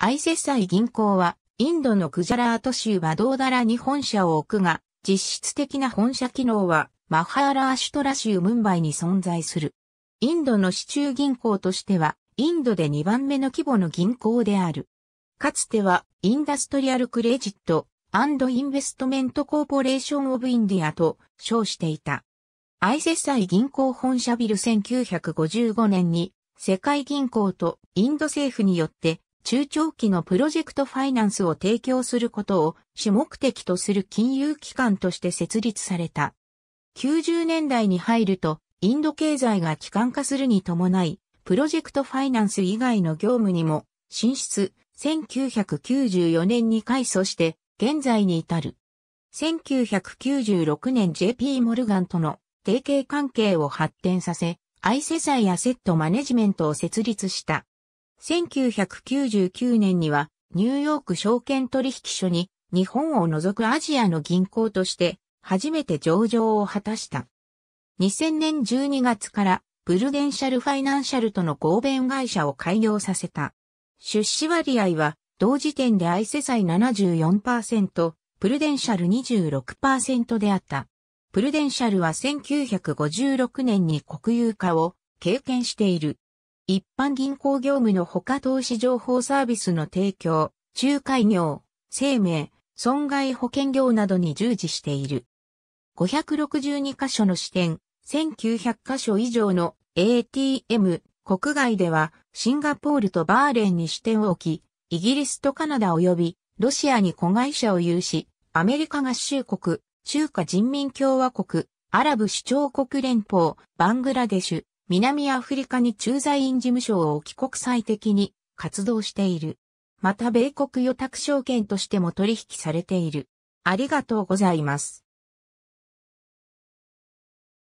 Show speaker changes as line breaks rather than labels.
アイセサイ銀行は、インドのクジャラート州バドーダラに本社を置くが、実質的な本社機能は、マハーラーシュトラ州ムンバイに存在する。インドの市中銀行としては、インドで2番目の規模の銀行である。かつては、インダストリアルクレジット、アンドインベストメントコーポレーションオブインディアと称していた。アイセサイ銀行本社ビル1955年に世界銀行とインド政府によって中長期のプロジェクトファイナンスを提供することを主目的とする金融機関として設立された。90年代に入ると、インド経済が機関化するに伴い、プロジェクトファイナンス以外の業務にも、進出、1994年に改装して、現在に至る。1996年 JP モルガンとの提携関係を発展させ、アイセサイアセットマネジメントを設立した。1999年にはニューヨーク証券取引所に日本を除くアジアの銀行として初めて上場を果たした。2000年12月からプルデンシャルファイナンシャルとの合弁会社を開業させた。出資割合は同時点でアイセサ74%、プルデンシャル26%であった。プルデンシャルは1956年に国有化を経験している。一般銀行業務のほか投資情報サービスの提供、仲介業、生命、損害保険業などに従事している。562カ所の支店、1900カ所以上の ATM、国外ではシンガポールとバーレンに支店を置き、イギリスとカナダ及びロシアに子会社を有し、アメリカ合衆国、中華人民共和国、アラブ首長国連邦、バングラデシュ、南アフリカに駐在員事務所を置き国際的に活動している。また米国予託証券としても取引されている。ありがとうございます。